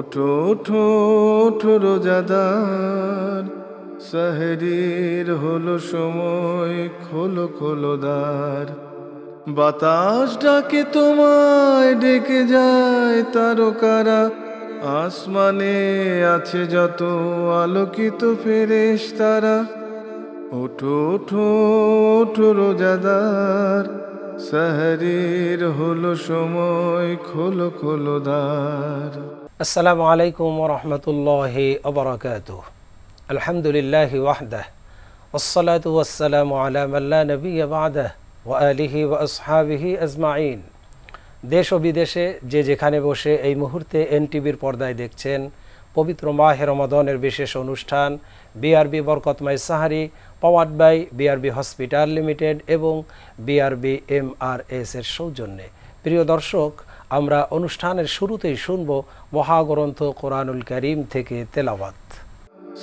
ওঠো ওঠো ওঠো রোজাদার সাহেরির হলো সময় খোলো খোলো দ্বার বাতাস ডাকে তোমায় ডেকে যায় তারকারা আসমানে আছে যত আলোকিত ফেরেশ তারা ওঠো ওঠো ওঠো রোজাদার সাহারির হলো সময় খোলো খোলো দ্বার আসসালামু আলাইকুম রহমতুল্লাহ অবরাকাত আলহামদুলিল্লাহ ওয়াহদাহ ওসলাত ওয়াসালাম আলামাল্লা নবী আবাদাহ ও আলিহি ও আসহাবিহি আজমাইন দেশ ও বিদেশে যে যেখানে বসে এই মুহূর্তে এনটিভির পর্দায় দেখছেন পবিত্র মাহে রমাদনের বিশেষ অনুষ্ঠান বিআরবি বরকতমাই সাহারি powered by BRB hospital limited এবং বিআরবি এমআরএস এর সৌজন্যে প্রিয় দর্শক আমরা অনুষ্ঠানের শুরুতেই শুনব মহাগ্রন্থ কোরআনুল করিম থেকে তেলাওয়াত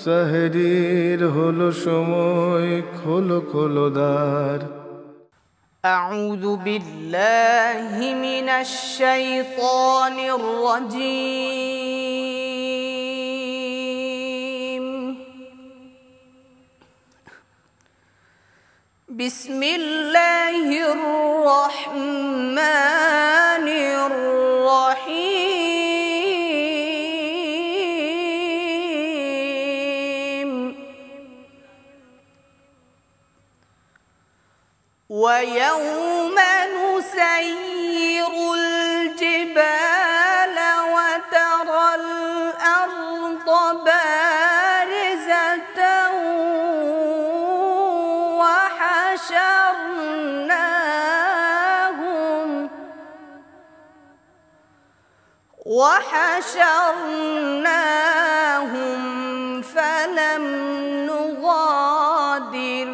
সাহরির হলো সময় খোলো খোলো দ্বার أعوذ بالله من الشيطان الرجيم بسم الله الرحمن وحشرناهم فلم نغادر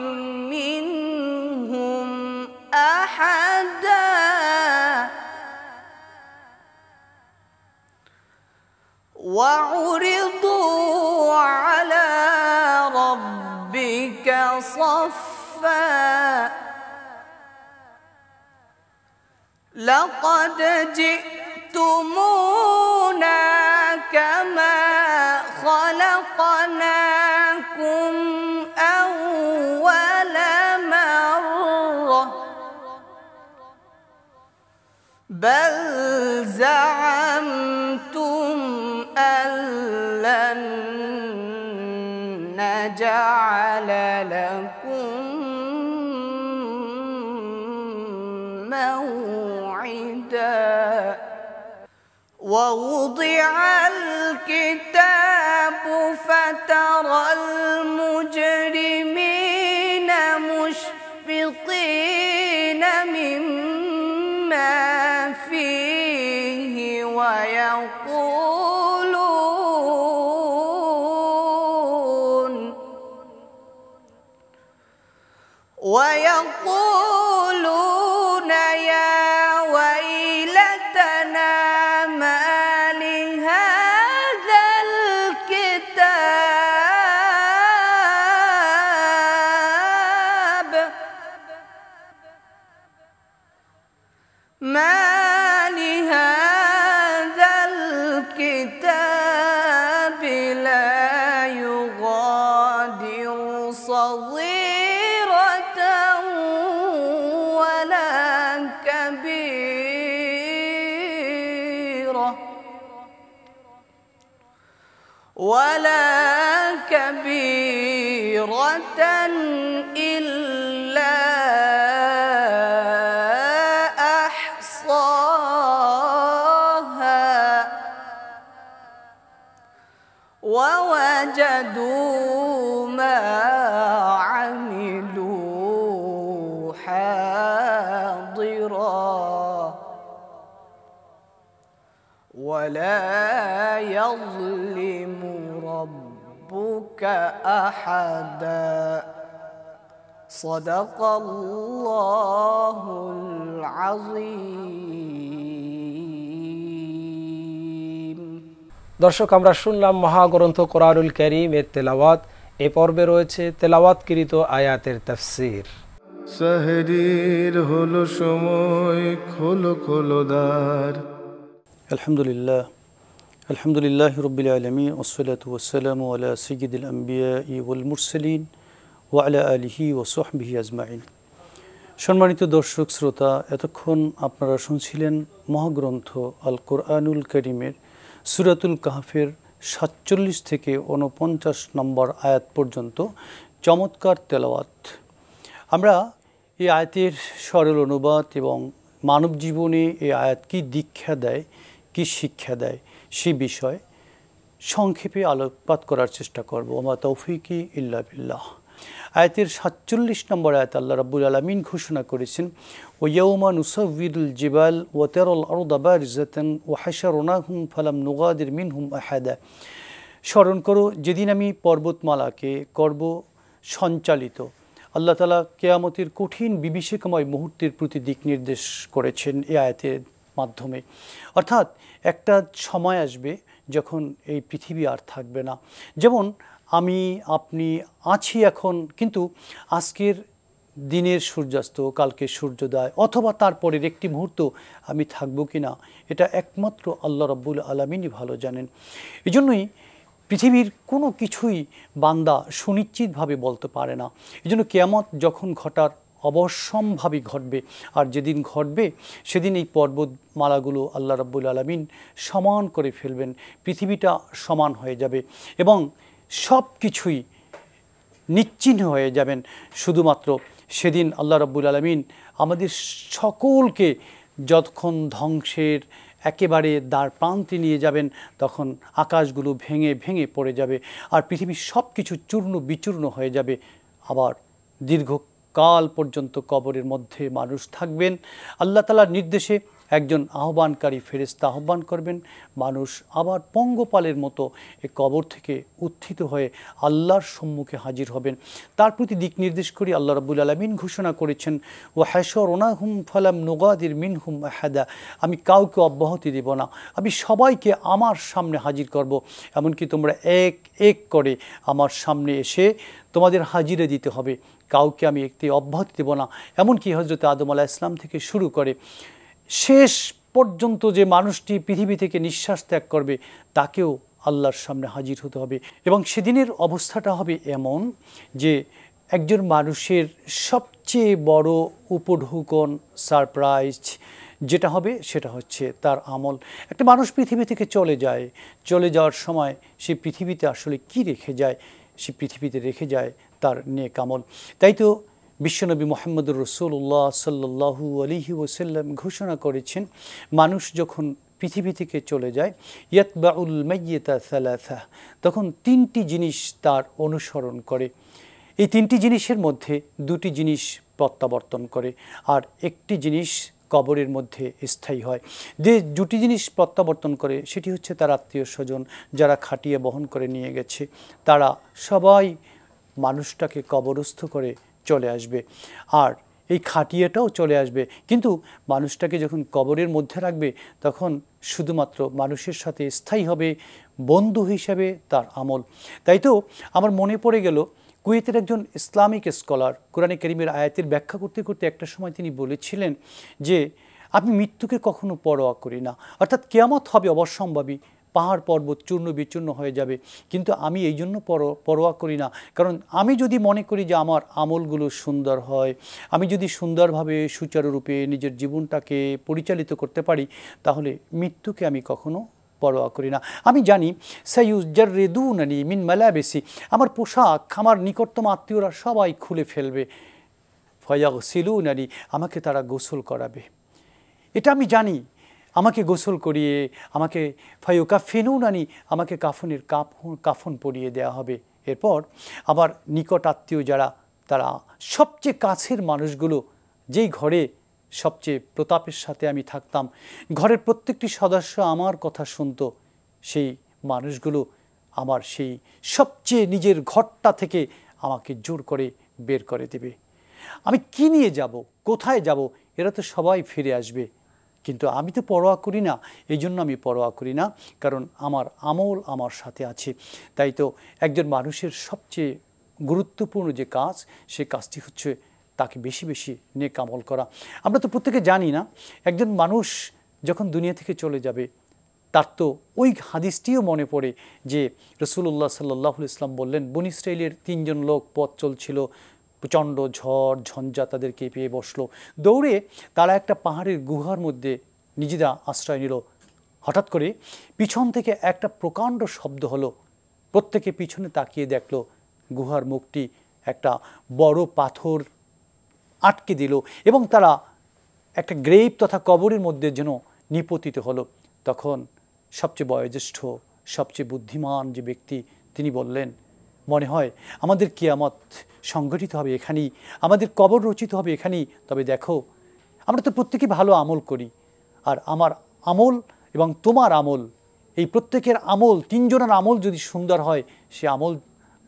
منهم أحدا وعرضوا على ربك صفا لقد جئت جئتمونا كما خلقناكم أول مرة بل زعمتم أن لن نجعل لكم موتا ووضع الكتاب وجدوا ما عملوا حاضرا ولا يظلم ربك احدا صدق الله العظيم দর্শক আমরা শুনলাম মহাগ্রন্থ কোরআনুল করিম এর তেলাওয়াত এ পর্বে রয়েছে তেলাওয়াতকৃত আয়াতের তফসির সাহরির হলো সময় খোলো খোলো দ্বার আলহামদুলিল্লাহ আলহামদুলিল্লাহ রবিল আলমী ওসলাত ওসালাম আলা আম্বিয়া ইউল মুরসলিন ও আলা আলিহি ও সোহবিহি আজমাইন সম্মানিত দর্শক শ্রোতা এতক্ষণ আপনারা শুনছিলেন মহাগ্রন্থ আল কোরআনুল করিমের সুরাতুল কাহফের সাতচল্লিশ থেকে উনপঞ্চাশ নম্বর আয়াত পর্যন্ত চমৎকার তেলাওয়াত আমরা এই আয়াতের সরল অনুবাদ এবং মানব জীবনে এই আয়াত কি দীক্ষা দেয় কি শিক্ষা দেয় সে বিষয় সংক্ষেপে আলোকপাত করার চেষ্টা করব আমার তৌফিকি ইল্লা বিল্লাহ আয়াতের সাতচল্লিশ নম্বর আয়াত আল্লাহ রাবুল আলমিন ঘোষণা করেছেন ও ওয়াউমা নুসউদ্দুল জিবাল ওয়াতেরল ও হাসার ওনা হুম ফালাম নুগাদের হুম আহাদা স্মরণ করো যেদিন আমি পর্বতমালাকে করব সঞ্চালিত আল্লাহ তালা কেয়ামতের কঠিন বিভীষিকাময় মুহূর্তের প্রতি দিক নির্দেশ করেছেন এ আয়াতের মাধ্যমে অর্থাৎ একটা সময় আসবে যখন এই পৃথিবী আর থাকবে না যেমন আমি আপনি আছি এখন কিন্তু আজকের দিনের সূর্যাস্ত কালকে সূর্যোদয় অথবা তারপরের একটি মুহূর্ত আমি থাকব কি না এটা একমাত্র আল্লাহ রব্বুল আলমিনই ভালো জানেন এজন্যই পৃথিবীর কোনো কিছুই বান্দা সুনিশ্চিতভাবে বলতে পারে না এজন্য কেয়ামত যখন ঘটার অবশ্যম্ভাবে ঘটবে আর যেদিন ঘটবে সেদিন এই পর্বতমালাগুলো আল্লাহ রব্বুল আলমিন সমান করে ফেলবেন পৃথিবীটা সমান হয়ে যাবে এবং সব কিছুই নিশ্চিহ্ন হয়ে যাবেন শুধুমাত্র সেদিন আল্লাহ রব্বুল আলমিন আমাদের সকলকে যতক্ষণ ধ্বংসের একেবারে দ্বার প্রান্তে নিয়ে যাবেন তখন আকাশগুলো ভেঙে ভেঙে পড়ে যাবে আর পৃথিবীর সব কিছু চূর্ণ বিচূর্ণ হয়ে যাবে আবার দীর্ঘকাল পর্যন্ত কবরের মধ্যে মানুষ থাকবেন আল্লাহ তালার নির্দেশে একজন আহ্বানকারী ফেরেস্তা আহ্বান করবেন মানুষ আবার পঙ্গপালের মতো এ কবর থেকে উত্থিত হয়ে আল্লাহর সম্মুখে হাজির হবেন তার প্রতি দিক নির্দেশ করি আল্লাহ রাবুল আলমিন ঘোষণা করেছেন ও হ্যাশর ওনাহুম ফালাম নোগাদির মিনহুম হ্যাদা আমি কাউকে অব্যাহতি দেব না আমি সবাইকে আমার সামনে হাজির করব এমনকি তোমরা এক এক করে আমার সামনে এসে তোমাদের হাজিরে দিতে হবে কাউকে আমি একটি অব্যাহতি দেব না এমনকি হজরত আদম আলাহ ইসলাম থেকে শুরু করে শেষ পর্যন্ত যে মানুষটি পৃথিবী থেকে নিঃশ্বাস ত্যাগ করবে তাকেও আল্লাহর সামনে হাজির হতে হবে এবং সেদিনের অবস্থাটা হবে এমন যে একজন মানুষের সবচেয়ে বড় উপঢৌকন সারপ্রাইজ যেটা হবে সেটা হচ্ছে তার আমল একটা মানুষ পৃথিবী থেকে চলে যায় চলে যাওয়ার সময় সে পৃথিবীতে আসলে কি রেখে যায় সে পৃথিবীতে রেখে যায় তার নেক আমল তাই তো বিশ্বনবী মোহাম্মদুর রসুল্লাহ সাল্লু আলিহি ওসাল্লাম ঘোষণা করেছেন মানুষ যখন পৃথিবী থেকে চলে যায় ইয়াতবাউল মাইয়েতা সালাথা তখন তিনটি জিনিস তার অনুসরণ করে এই তিনটি জিনিসের মধ্যে দুটি জিনিস প্রত্যাবর্তন করে আর একটি জিনিস কবরের মধ্যে স্থায়ী হয় যে দুটি জিনিস প্রত্যাবর্তন করে সেটি হচ্ছে তার আত্মীয় স্বজন যারা খাটিয়ে বহন করে নিয়ে গেছে তারা সবাই মানুষটাকে কবরস্থ করে চলে আসবে আর এই খাটিয়েটাও চলে আসবে কিন্তু মানুষটাকে যখন কবরের মধ্যে রাখবে তখন শুধুমাত্র মানুষের সাথে স্থায়ী হবে বন্ধু হিসাবে তার আমল তাই তো আমার মনে পড়ে গেল কুয়েতের একজন ইসলামিক স্কলার কোরআনে করিমের আয়াতের ব্যাখ্যা করতে করতে একটা সময় তিনি বলেছিলেন যে আমি মৃত্যুকে কখনো পরোয়া করি না অর্থাৎ কেয়ামত হবে অবশ্যম্ভাবী পাহাড় পর্বত চূর্ণ বিচূর্ণ হয়ে যাবে কিন্তু আমি এই জন্য পরোয়া করি না কারণ আমি যদি মনে করি যে আমার আমলগুলো সুন্দর হয় আমি যদি সুন্দরভাবে সুচারুরূপে নিজের জীবনটাকে পরিচালিত করতে পারি তাহলে মৃত্যুকে আমি কখনো পরোয়া করি না আমি জানি সাইউজ্জার রেদুনানি মিন মালাবেসি আমার পোশাক আমার নিকটতম আত্মীয়রা সবাই খুলে ফেলবে ফয়াগ সিলুনানি আমাকে তারা গোসল করাবে এটা আমি জানি আমাকে গোসল করিয়ে আমাকে ফায়ু ফেনু নানি আমাকে কাফনের কাফন কাফন পরিয়ে দেওয়া হবে এরপর আবার নিকট আত্মীয় যারা তারা সবচেয়ে কাছের মানুষগুলো যেই ঘরে সবচেয়ে প্রতাপের সাথে আমি থাকতাম ঘরের প্রত্যেকটি সদস্য আমার কথা শুনত সেই মানুষগুলো আমার সেই সবচেয়ে নিজের ঘরটা থেকে আমাকে জোর করে বের করে দেবে আমি কি নিয়ে যাব কোথায় যাব এরা তো সবাই ফিরে আসবে কিন্তু আমি তো পরোয়া করি না এই জন্য আমি পরোয়া করি না কারণ আমার আমল আমার সাথে আছে তাই তো একজন মানুষের সবচেয়ে গুরুত্বপূর্ণ যে কাজ সে কাজটি হচ্ছে তাকে বেশি বেশি নেক আমল করা আমরা তো প্রত্যেকে জানি না একজন মানুষ যখন দুনিয়া থেকে চলে যাবে তার তো ওই হাদিসটিও মনে পড়ে যে রসুল্লাহ সাল্লাহ ইসলাম বললেন বন তিনজন লোক পথ চলছিল প্রচণ্ড ঝড় ঝঞ্ঝা তাদের কেঁপিয়ে বসলো দৌড়ে তারা একটা পাহাড়ের গুহার মধ্যে নিজেরা আশ্রয় নিল হঠাৎ করে পিছন থেকে একটা প্রকাণ্ড শব্দ হলো প্রত্যেকে পিছনে তাকিয়ে দেখলো গুহার মুখটি একটা বড় পাথর আটকে দিল এবং তারা একটা গ্রেভ তথা কবরের মধ্যে যেন নিপতিত হলো তখন সবচেয়ে বয়োজ্যেষ্ঠ সবচেয়ে বুদ্ধিমান যে ব্যক্তি তিনি বললেন মনে হয় আমাদের কেয়ামত সংগঠিত হবে এখানেই আমাদের কবর রচিত হবে এখানেই তবে দেখো আমরা তো প্রত্যেকে ভালো আমল করি আর আমার আমল এবং তোমার আমল এই প্রত্যেকের আমল তিনজনের আমল যদি সুন্দর হয় সে আমল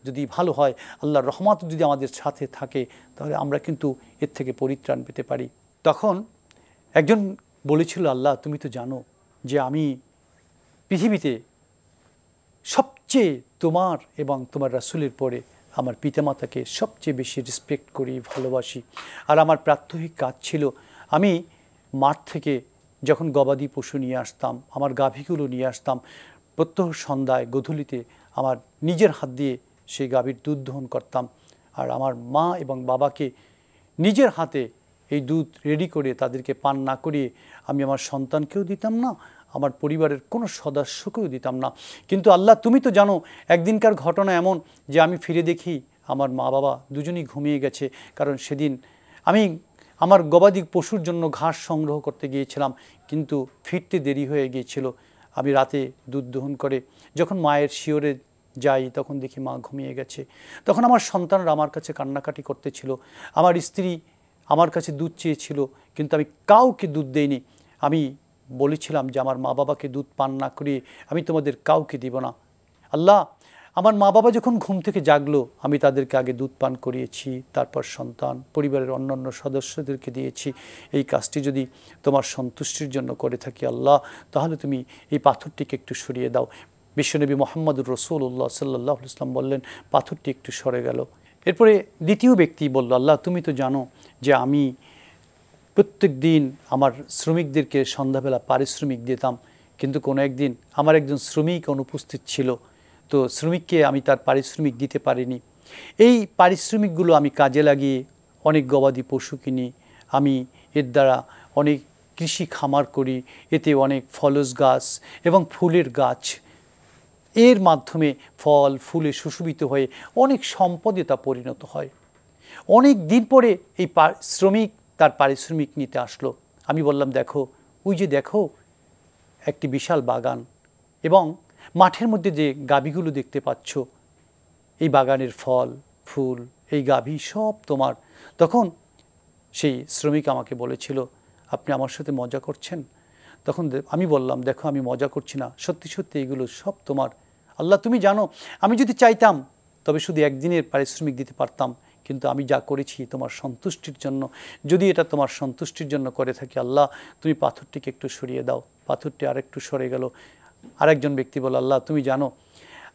যদি ভালো হয় আল্লাহর রহমত যদি আমাদের সাথে থাকে তাহলে আমরা কিন্তু এর থেকে পরিত্রাণ পেতে পারি তখন একজন বলেছিল আল্লাহ তুমি তো জানো যে আমি পৃথিবীতে সবচেয়ে তোমার এবং তোমার রাসুলের পরে আমার পিতামাতাকে সবচেয়ে বেশি রেসপেক্ট করি ভালোবাসি আর আমার প্রাত্যহিক কাজ ছিল আমি মাঠ থেকে যখন গবাদি পশু নিয়ে আসতাম আমার গাভীগুলো নিয়ে আসতাম প্রত্যহ সন্ধ্যায় গধূলিতে আমার নিজের হাত দিয়ে সেই গাভীর দুধ দহন করতাম আর আমার মা এবং বাবাকে নিজের হাতে এই দুধ রেডি করে তাদেরকে পান না করিয়ে আমি আমার সন্তানকেও দিতাম না আমার পরিবারের কোনো সদস্যকেও দিতাম না কিন্তু আল্লাহ তুমি তো জানো একদিনকার ঘটনা এমন যে আমি ফিরে দেখি আমার মা বাবা দুজনেই ঘুমিয়ে গেছে কারণ সেদিন আমি আমার গবাদি পশুর জন্য ঘাস সংগ্রহ করতে গিয়েছিলাম কিন্তু ফিরতে দেরি হয়ে গিয়েছিল আমি রাতে দুধ দহন করে যখন মায়ের শিওরে যাই তখন দেখি মা ঘুমিয়ে গেছে তখন আমার সন্তানরা আমার কাছে কান্নাকাটি করতেছিল আমার স্ত্রী আমার কাছে দুধ চেয়েছিল কিন্তু আমি কাউকে দুধ দেইনি আমি বলেছিলাম যে আমার মা বাবাকে দুধ পান না করিয়ে আমি তোমাদের কাউকে দিব না আল্লাহ আমার মা বাবা যখন ঘুম থেকে জাগলো আমি তাদেরকে আগে দুধ পান করিয়েছি তারপর সন্তান পরিবারের অন্যান্য সদস্যদেরকে দিয়েছি এই কাজটি যদি তোমার সন্তুষ্টির জন্য করে থাকি আল্লাহ তাহলে তুমি এই পাথরটিকে একটু সরিয়ে দাও বিশ্বনবী মোহাম্মদুর রসুল্লাহ সাল্লাহ ইসলাম বললেন পাথরটি একটু সরে গেল এরপরে দ্বিতীয় ব্যক্তি বলল আল্লাহ তুমি তো জানো যে আমি প্রত্যেক দিন আমার শ্রমিকদেরকে সন্ধ্যাবেলা পারিশ্রমিক দিতাম কিন্তু কোনো একদিন আমার একজন শ্রমিক অনুপস্থিত ছিল তো শ্রমিককে আমি তার পারিশ্রমিক দিতে পারিনি এই পারিশ্রমিকগুলো আমি কাজে লাগিয়ে অনেক গবাদি পশু কিনি আমি এর দ্বারা অনেক কৃষি খামার করি এতে অনেক ফলস গাছ এবং ফুলের গাছ এর মাধ্যমে ফল ফুলে সুশোভিত হয়ে অনেক সম্পদে তা পরিণত হয় অনেক দিন পরে এই শ্রমিক তার পারিশ্রমিক নিতে আসলো আমি বললাম দেখো ওই যে দেখো একটি বিশাল বাগান এবং মাঠের মধ্যে যে গাভীগুলো দেখতে পাচ্ছ এই বাগানের ফল ফুল এই গাভী সব তোমার তখন সেই শ্রমিক আমাকে বলেছিল আপনি আমার সাথে মজা করছেন তখন আমি বললাম দেখো আমি মজা করছি না সত্যি সত্যি এগুলো সব তোমার আল্লাহ তুমি জানো আমি যদি চাইতাম তবে শুধু একদিনের পারিশ্রমিক দিতে পারতাম কিন্তু আমি যা করেছি তোমার সন্তুষ্টির জন্য যদি এটা তোমার সন্তুষ্টির জন্য করে থাকি আল্লাহ তুমি পাথরটিকে একটু সরিয়ে দাও পাথরটি আরেকটু সরে গেল আরেকজন ব্যক্তি বলো আল্লাহ তুমি জানো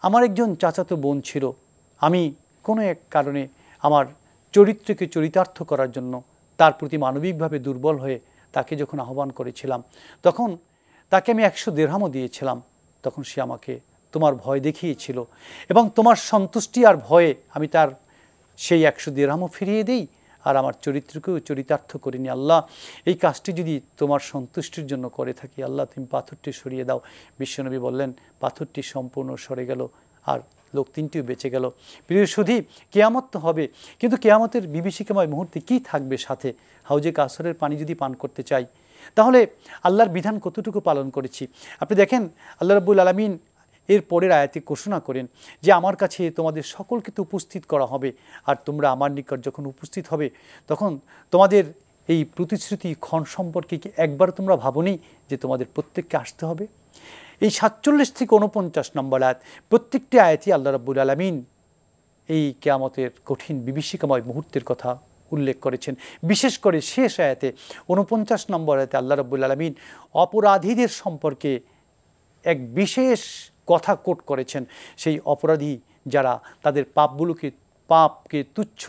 আমার একজন চাচাতো বোন ছিল আমি কোনো এক কারণে আমার চরিত্রকে চরিতার্থ করার জন্য তার প্রতি মানবিকভাবে দুর্বল হয়ে তাকে যখন আহ্বান করেছিলাম তখন তাকে আমি একশো দেড়হামও দিয়েছিলাম তখন সে আমাকে তোমার ভয় দেখিয়েছিল এবং তোমার সন্তুষ্টি আর ভয়ে আমি তার সেই একশো দিরামও ফিরিয়ে দেই আর আমার চরিত্রকেও চরিতার্থ করিনি আল্লাহ এই কাজটি যদি তোমার সন্তুষ্টির জন্য করে থাকি আল্লাহ তুমি পাথরটি সরিয়ে দাও বিশ্বনবী বললেন পাথরটি সম্পূর্ণ সরে গেল আর লোক তিনটিও বেঁচে গেল প্রিয় সুধি কেয়ামত তো হবে কিন্তু কেয়ামতের বিভীষিকাময় মুহূর্তে কি থাকবে সাথে হাউজে কাসরের পানি যদি পান করতে চাই তাহলে আল্লাহর বিধান কতটুকু পালন করেছি আপনি দেখেন আল্লাহ রব্বুল আলমিন এর পরের আয়াতে ঘোষণা করেন যে আমার কাছে তোমাদের সকলকে তো উপস্থিত করা হবে আর তোমরা আমার নিকট যখন উপস্থিত হবে তখন তোমাদের এই প্রতিশ্রুতি ক্ষণ সম্পর্কে কি একবার তোমরা ভাবনি যে তোমাদের প্রত্যেককে আসতে হবে এই সাতচল্লিশ থেকে উনপঞ্চাশ নম্বর আয়াত প্রত্যেকটি আয়াতই আল্লাহ রাবুল আলমিন এই কেয়ামতের কঠিন বিভীষিকাময় মুহূর্তের কথা উল্লেখ করেছেন বিশেষ করে শেষ আয়াতে উনপঞ্চাশ নম্বর আয়াতে আল্লাহ রব্বুল আলমিন অপরাধীদের সম্পর্কে এক বিশেষ কথা কোট করেছেন সেই অপরাধী যারা তাদের পাপগুলোকে পাপকে তুচ্ছ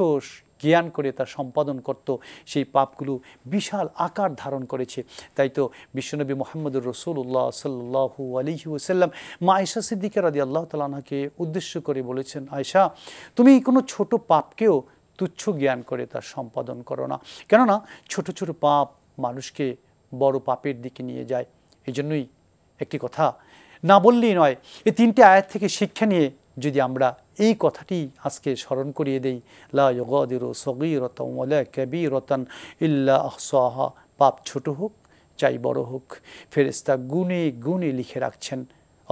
জ্ঞান করে তা সম্পাদন করত সেই পাপগুলো বিশাল আকার ধারণ করেছে তাই তো বিশ্বনবী মোহাম্মদুর রসুল্লাহ সাল্লু আলহি ওসাল্লাম মা আয়সা সিদ্দিকা রাজি আল্লাহ তালাকে উদ্দেশ্য করে বলেছেন আয়সা তুমি কোনো ছোট পাপকেও তুচ্ছ জ্ঞান করে তা সম্পাদন করো না কেননা ছোট ছোট পাপ মানুষকে বড় পাপের দিকে নিয়ে যায় এই জন্যই একটি কথা না বললেই নয় এই তিনটি আয়াত থেকে শিক্ষা নিয়ে যদি আমরা এই কথাটি আজকে স্মরণ করিয়ে দেই লাগির সগিরতম কবিরতন ইল্লা আহসাহা পাপ ছোট হোক চাই বড় হোক ফেরেস্তা গুনে গুনে লিখে রাখছেন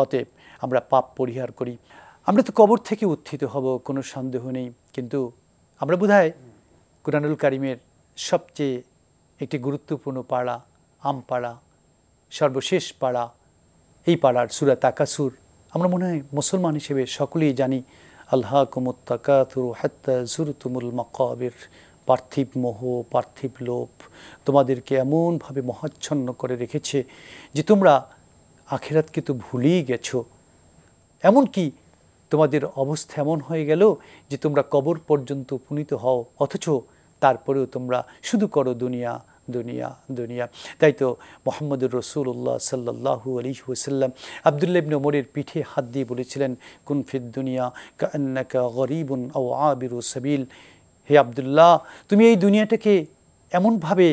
অতএব আমরা পাপ পরিহার করি আমরা তো কবর থেকে উত্থিত হব কোনো সন্দেহ নেই কিন্তু আমরা বোধহয় কুরানুল কারিমের সবচেয়ে একটি গুরুত্বপূর্ণ পাড়া আমপাড়া সর্বশেষ পাড়া এই পাড়ার সুরা তাকাসুর আমরা মনে হয় মুসলমান হিসেবে সকলেই জানি আল্লাহ কুমুত তাকাতুর হাত্তা তুমুল মকাবির পার্থিব মোহ পার্থিব লোভ তোমাদেরকে এমনভাবে মহাচ্ছন্ন করে রেখেছে যে তোমরা আখেরাতকে তো ভুলেই গেছো এমনকি তোমাদের অবস্থা এমন হয়ে গেল যে তোমরা কবর পর্যন্ত উপনীত হও অথচ তারপরেও তোমরা শুধু করো দুনিয়া দুনিয়া দুনিয়া তাই তো মোহাম্মদুর রসুল্লাহ সাল্লাহু আলী ওসাল্লাম আবদুল্লাবিন ওমরের পিঠে হাত দিয়ে বলেছিলেন কুনফিদ দুনিয়া কান্নাকা গরিবুন ও আবির সাবিল হে আবদুল্লাহ তুমি এই দুনিয়াটাকে এমনভাবে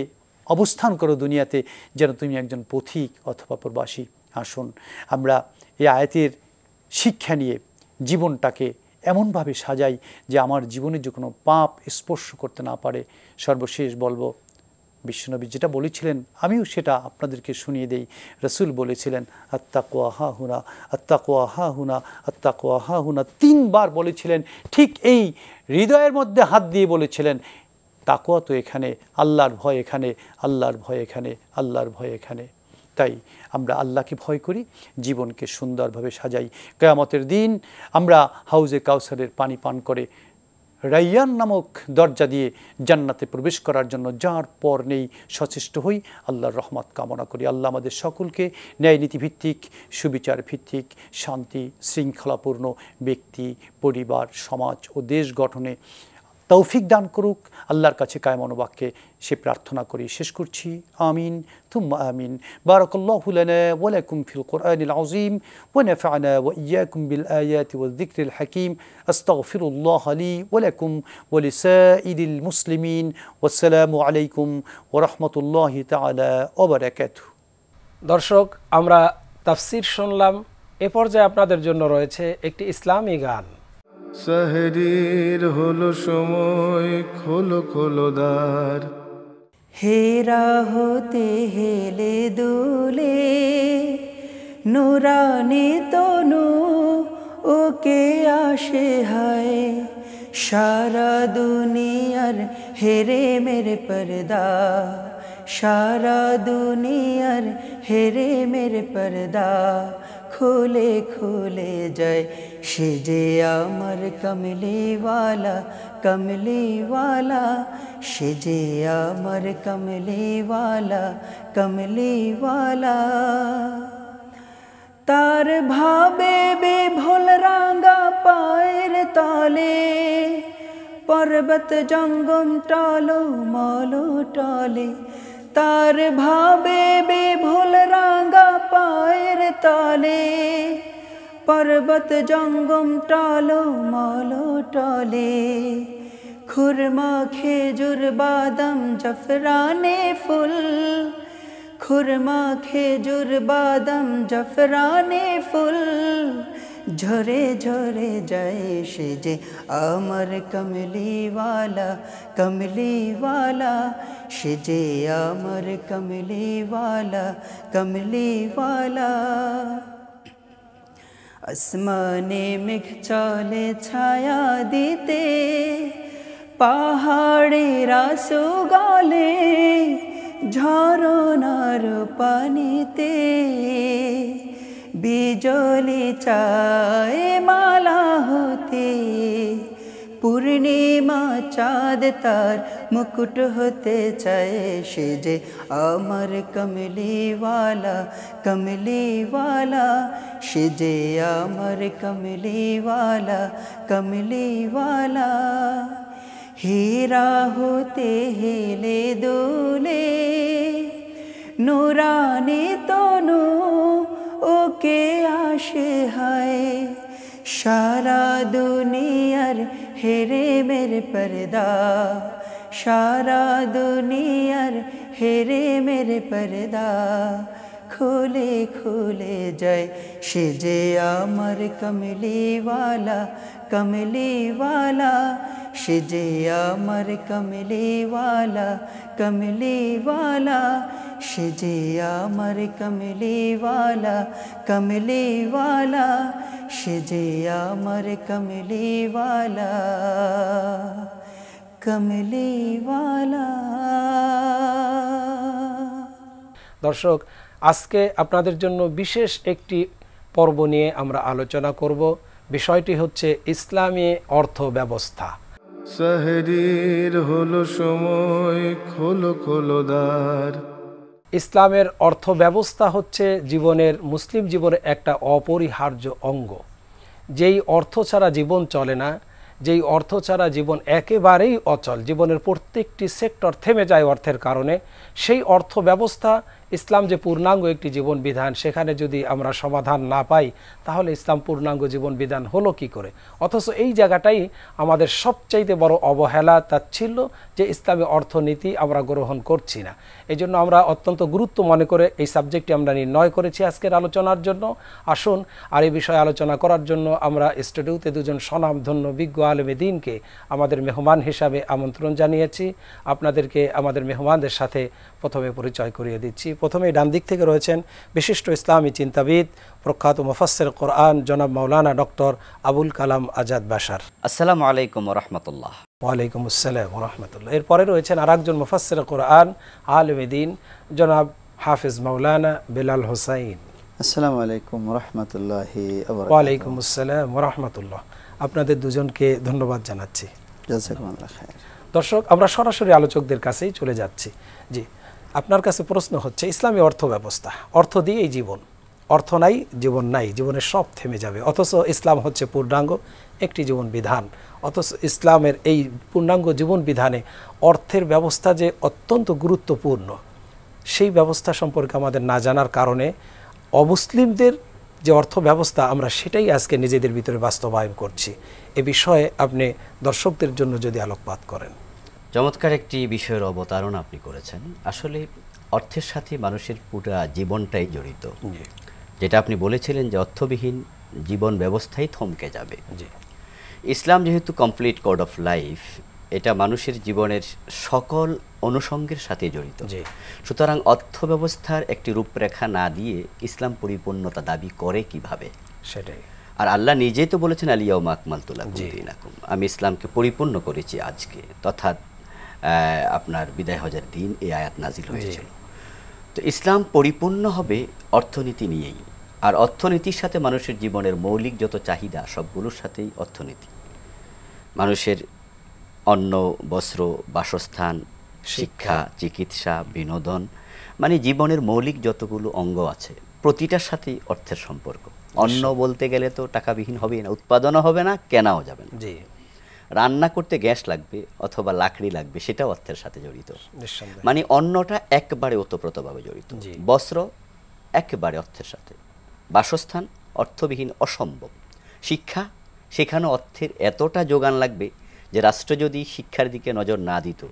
অবস্থান করো দুনিয়াতে যেন তুমি একজন পথিক অথবা প্রবাসী আসুন আমরা এই আয়াতের শিক্ষা নিয়ে জীবনটাকে এমনভাবে সাজাই যে আমার জীবনে যে কোনো পাপ স্পর্শ করতে না পারে সর্বশেষ বলবো বিশ্বনবী যেটা বলেছিলেন আমিও সেটা আপনাদেরকে শুনিয়ে দেই রসুল বলেছিলেন আত্মাকোয়া হা হুনা আত্মাকোয়া হা হুনা আত্মাকোয়া হা হুনা তিনবার বলেছিলেন ঠিক এই হৃদয়ের মধ্যে হাত দিয়ে বলেছিলেন তাকোয়া তো এখানে আল্লাহর ভয় এখানে আল্লাহর ভয় এখানে আল্লাহর ভয় এখানে তাই আমরা আল্লাহকে ভয় করি জীবনকে সুন্দরভাবে সাজাই কেয়ামতের দিন আমরা হাউজে কাউসারের পানি পান করে রাইয়ান নামক দরজা দিয়ে জান্নাতে প্রবেশ করার জন্য যার পর নেই সচেষ্ট হই আল্লাহর রহমত কামনা করি আল্লাহ আমাদের সকলকে ন্যায়নীতিভিত্তিক সুবিচার ভিত্তিক শান্তি শৃঙ্খলাপূর্ণ ব্যক্তি পরিবার সমাজ ও দেশ গঠনে তৌফিক দান করুক আল্লাহর কাছে কায় মনোবাক্যে সে প্রার্থনা করে শেষ করছি আমিন থুম্মা আমিন বারাকাল্লাহু লানা ওয়া লাকুম ফিল কোরআনিল আযীম ওয়া নাফা'না ওয়া ইয়্যাকুম বিল আয়াতি ওয়াল যিকরিল হাকীম আস্তাগফিরুল্লাহ লি ওয়া লাকুম ওয়া লিসাঈরিল মুসলিমিন ওয়া আসসালামু আলাইকুম ওয়া রাহমাতুল্লাহি তাআলা ওয়া বারাকাতুহু দর্শক আমরা তাফসির শুনলাম এ পর্যায়ে আপনাদের জন্য রয়েছে একটি ইসলামী গান সাহেরির হলো সময় খোলো খোলো দ্বার হেরা হতে হেলে দুলে নুরানি তনু ওকে আসে হায় সারা দুনিয়ার হেরে মেরে পর্দা সারা দুনিয়ার হেরে মেরে পর্দা খুলে খুলে যায় সে যে আমার কমলিওয়ালা কমলিওয়ালা সে যে আমার কমলিওয়ালা কমলিওয়ালা তার ভাবে বেভোল রাঙা পায়ের তলে পর্বত জঙ্গম টলো মলো টলে তার ভাবে বেভুল রাঙা পায়ের তলে পর্বত জঙ্গম টল মল টলে খুরমা খেজুর বাদাম জফরানে ফুল খুরমা খেজুর বাদাম জফরানে ফুল ঝরে ঝরে যায় সে যে আমার কমলিওয়ালা কমলিওয়ালা সে যে আমার কমলিওয়ালা কমলিওয়ালা আসমানে মেঘ চলে ছায়া দিতে পাহাড়ে রাসু গালে ঝরনার পানিতে বিজলি চায় মালা হতে পূর্ণিমা চাঁদ তার মুকুট হতে চায় সে যে আমার কমলিওয়ালা কমলিওয়ালা সে যে আমার কমলিওয়ালা কমলিওয়ালা হীরা হতে হেলে দোলে নুরানি তনু के आशे हाय सारा दुनियार हेरे मेरे पर्दा सारा दुनियार हेरे मेरे पर्दा खोले खुले जाए शिजे आमर कमली वाला कमली वाला সে যে আমার কমলেওয়ালা কমলেওয়ালা সে যে আমার কমলেওয়ালা কমলেওয়ালা সে যে আমার কমলেওয়ালা কমলেওয়ালা দর্শক আজকে আপনাদের জন্য বিশেষ একটি পর্ব নিয়ে আমরা আলোচনা করব বিষয়টি হচ্ছে ইসলামী অর্থ ব্যবস্থা সাহেরির হলো সময় খোলো খোলো দ্বার ইসলামের অর্থ ব্যবস্থা হচ্ছে জীবনের মুসলিম জীবনের একটা অপরিহার্য অঙ্গ যেই অর্থ ছাড়া জীবন চলে না যেই অর্থ ছাড়া জীবন একেবারেই অচল জীবনের প্রত্যেকটি সেক্টর থেমে যায় অর্থের কারণে সেই অর্থ ব্যবস্থা ইসলাম যে পূর্ণাঙ্গ একটি জীবন বিধান সেখানে যদি আমরা সমাধান না পাই তাহলে ইসলাম পূর্ণাঙ্গ জীবন বিধান হলো কি করে অথচ এই জায়গাটাই আমাদের সবচাইতে বড় অবহেলা তাচ্ছিল্য যে ইসলামী অর্থনীতি আমরা গ্রহণ করছি না এই জন্য আমরা অত্যন্ত গুরুত্ব মনে করে এই সাবজেক্টটি আমরা নির্ণয় করেছি আজকের আলোচনার জন্য আসুন আর এই বিষয়ে আলোচনা করার জন্য আমরা স্টুডিওতে দুজন স্বনামধন্য বিজ্ঞ আলমে দিনকে আমাদের মেহমান হিসাবে আমন্ত্রণ জানিয়েছি আপনাদেরকে আমাদের মেহমানদের সাথে প্রথমে পরিচয় করিয়ে দিচ্ছি প্রথমে ডান দিক থেকে রয়েছেন বিশিষ্ট ইসলামী চিন্তাবিদ প্রখ্যাত মুফাসের কোরআন জনাব মৌলানা ডক্টর আবুল কালাম আজাদ বাসার আসসালাম আলাইকুম রহমতুল্লাহ ওয়ালাইকুম আসসালাম রহমতুল্লাহ এরপরে রয়েছেন আর একজন মুফাসের কোরআন আলমেদিন জনাব হাফিজ মৌলানা বেলাল হোসাইন আপনাদের দুজনকে ধন্যবাদ জানাচ্ছি দর্শক আমরা সরাসরি আলোচকদের কাছেই চলে যাচ্ছি জি আপনার কাছে প্রশ্ন হচ্ছে ইসলামী অর্থ ব্যবস্থা অর্থ দিয়েই জীবন অর্থ নাই জীবন নাই জীবনের সব থেমে যাবে অথচ ইসলাম হচ্ছে পূর্ণাঙ্গ একটি জীবন বিধান অথচ ইসলামের এই পূর্ণাঙ্গ জীবন বিধানে অর্থের ব্যবস্থা যে অত্যন্ত গুরুত্বপূর্ণ সেই ব্যবস্থা সম্পর্কে আমাদের না জানার কারণে অমুসলিমদের যে অর্থ ব্যবস্থা আমরা সেটাই আজকে নিজেদের ভিতরে বাস্তবায়ন করছি এ বিষয়ে আপনি দর্শকদের জন্য যদি আলোকপাত করেন চমৎকার একটি বিষয়ের অবতারণ আপনি করেছেন আসলে অর্থের সাথে মানুষের পুরো জীবনটাই জড়িত যেটা আপনি বলেছিলেন যে অর্থবিহীন জীবন ব্যবস্থাই থমকে যাবে ইসলাম যেহেতু কমপ্লিট কোড অফ লাইফ এটা মানুষের জীবনের সকল অনুষঙ্গের সাথে জড়িত সুতরাং অর্থ ব্যবস্থার একটি রূপরেখা না দিয়ে ইসলাম পরিপূর্ণতা দাবি করে কিভাবে সেটাই আর আল্লাহ নিজেই তো বলেছেন আলিয়া মাকমাল তুলা আমি ইসলামকে পরিপূর্ণ করেছি আজকে তথা আপনার বিদায় হজার দিন এই আয়াত নাজিল হয়েছিল তো ইসলাম পরিপূর্ণ হবে অর্থনীতি নিয়েই আর অর্থনীতির সাথে মানুষের জীবনের মৌলিক যত চাহিদা সবগুলোর সাথেই অর্থনীতি মানুষের অন্ন বস্ত্র বাসস্থান শিক্ষা চিকিৎসা বিনোদন মানে জীবনের মৌলিক যতগুলো অঙ্গ আছে প্রতিটার সাথেই অর্থের সম্পর্ক অন্ন বলতে গেলে তো টাকাবিহীন হবেই না উৎপাদনও হবে না কেনাও যাবে না রান্না করতে গ্যাস লাগবে অথবা লাকড়ি লাগবে সেটা অর্থের সাথে জড়িত মানে অন্নটা একবারে ওতপ্রোতভাবে জড়িত বস্ত্র একবারে অর্থের সাথে বাসস্থান অর্থবিহীন অসম্ভব শিক্ষা সেখানে অর্থের এতটা যোগান লাগবে যে রাষ্ট্র যদি শিক্ষার দিকে নজর না দিত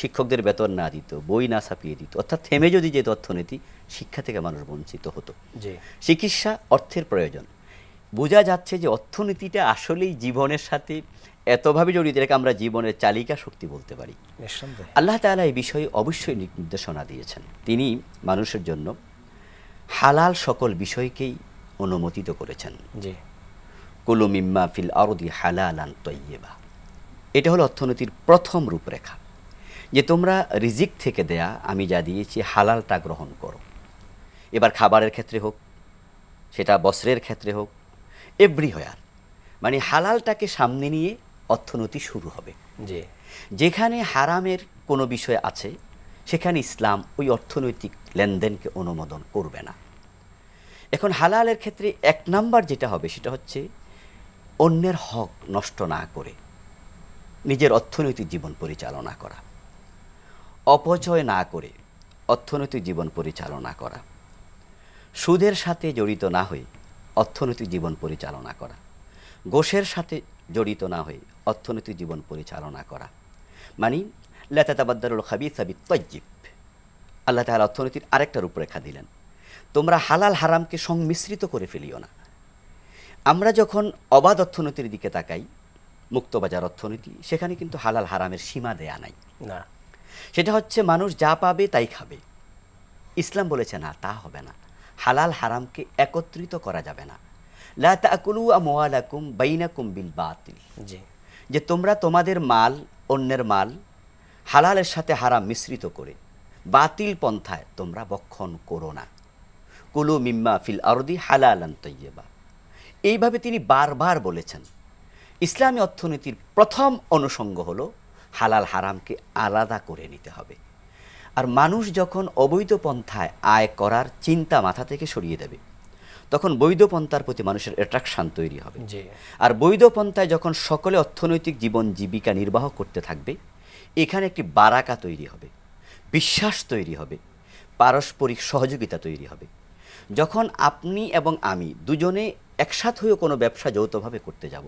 শিক্ষকদের বেতন না দিত বই না ছাপিয়ে দিত অর্থাৎ থেমে যদি যেত অর্থনীতি শিক্ষা থেকে মানুষ বঞ্চিত হতো চিকিৎসা অর্থের প্রয়োজন বোঝা যাচ্ছে যে অর্থনীতিটা আসলেই জীবনের সাথে এতভাবে জড়িত এটাকে আমরা জীবনের চালিকা শক্তি বলতে পারি আল্লাহ তালা এই বিষয়ে অবশ্যই নির্দেশনা দিয়েছেন তিনি মানুষের জন্য হালাল সকল বিষয়কেই অনুমোদিত করেছেন যে কুলু ফিল আরদি হালালান তৈবা এটা হলো অর্থনীতির প্রথম রূপরেখা যে তোমরা রিজিক থেকে দেয়া আমি যা দিয়েছি হালালটা গ্রহণ করো এবার খাবারের ক্ষেত্রে হোক সেটা বস্ত্রের ক্ষেত্রে হোক এভরি হয়ার মানে হালালটাকে সামনে নিয়ে অর্থনীতি শুরু হবে যে যেখানে হারামের কোনো বিষয় আছে সেখানে ইসলাম ওই অর্থনৈতিক লেনদেনকে অনুমোদন করবে না এখন হালালের ক্ষেত্রে এক নাম্বার যেটা হবে সেটা হচ্ছে অন্যের হক নষ্ট না করে নিজের অর্থনৈতিক জীবন পরিচালনা করা অপচয় না করে অর্থনৈতিক জীবন পরিচালনা করা সুদের সাথে জড়িত না হয়ে অর্থনৈতিক জীবন পরিচালনা করা গোষের সাথে জড়িত না হয়ে অর্থনৈতিক জীবন পরিচালনা করা মানে লেতাতাবাদ্দারুল খাবি সাবি তজ্জিব আল্লাহ তাহলে অর্থনীতির আরেকটা রূপরেখা দিলেন তোমরা হালাল হারামকে সংমিশ্রিত করে ফেলিও না আমরা যখন অবাধ অর্থনীতির দিকে তাকাই মুক্তবাজার অর্থনীতি সেখানে কিন্তু হালাল হারামের সীমা দেয়া নাই না সেটা হচ্ছে মানুষ যা পাবে তাই খাবে ইসলাম বলেছে না তা হবে না হালাল হারামকে একত্রিত করা যাবে না লা তাকুলু আমওয়ালাকুম বাইনাকুম বিল বাতিল জি যে তোমরা তোমাদের মাল অন্যের মাল হালালের সাথে হারাম মিশ্রিত করে বাতিল পন্থায় তোমরা বক্ষণ করো না কুলু মিম্মা ফিল আরদি হালাল তৈবা এইভাবে তিনি বারবার বলেছেন ইসলামী অর্থনীতির প্রথম অনুষঙ্গ হল হালাল হারামকে আলাদা করে নিতে হবে আর মানুষ যখন অবৈধ পন্থায় আয় করার চিন্তা মাথা থেকে সরিয়ে দেবে তখন বৈধ পন্থার প্রতি মানুষের অ্যাট্রাকশান তৈরি হবে আর বৈধ পন্থায় যখন সকলে অর্থনৈতিক জীবন জীবিকা নির্বাহ করতে থাকবে এখানে একটি বারাকা তৈরি হবে বিশ্বাস তৈরি হবে পারস্পরিক সহযোগিতা তৈরি হবে যখন আপনি এবং আমি দুজনে একসাথ হয়ে কোনো ব্যবসা যৌথভাবে করতে যাব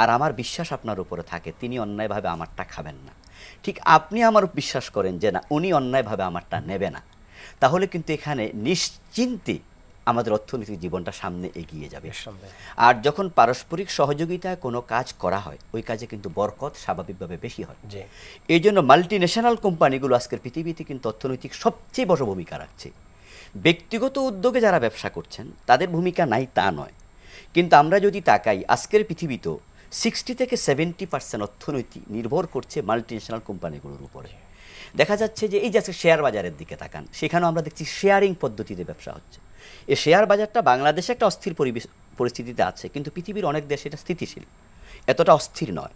আর আমার বিশ্বাস আপনার উপরে থাকে তিনি অন্যায়ভাবে আমারটা খাবেন না ঠিক আপনি আমার বিশ্বাস করেন যে না উনি অন্যায়ভাবে আমারটা নেবে না তাহলে কিন্তু এখানে নিশ্চিন্তে আমাদের অর্থনৈতিক জীবনটা সামনে এগিয়ে যাবে আর যখন পারস্পরিক সহযোগিতায় কোনো কাজ করা হয় ওই কাজে কিন্তু বরকত স্বাভাবিকভাবে বেশি হয় এই জন্য মাল্টি ন্যাশনাল কোম্পানিগুলো আজকের পৃথিবীতে কিন্তু অর্থনৈতিক সবচেয়ে বড় ভূমিকা রাখছে ব্যক্তিগত উদ্যোগে যারা ব্যবসা করছেন তাদের ভূমিকা নাই তা নয় কিন্তু আমরা যদি তাকাই আজকের পৃথিবীতেও সিক্সটি থেকে সেভেন্টি পার্সেন্ট অর্থনীতি নির্ভর করছে মাল্টি ন্যাশনাল কোম্পানিগুলোর উপরে দেখা যাচ্ছে যে এই যে শেয়ার বাজারের দিকে তাকান সেখানেও আমরা দেখছি শেয়ারিং পদ্ধতিতে ব্যবসা হচ্ছে এই শেয়ার বাজারটা বাংলাদেশে একটা অস্থির পরিবেশ পরিস্থিতিতে আছে কিন্তু পৃথিবীর অনেক দেশে এটা স্থিতিশীল এতটা অস্থির নয়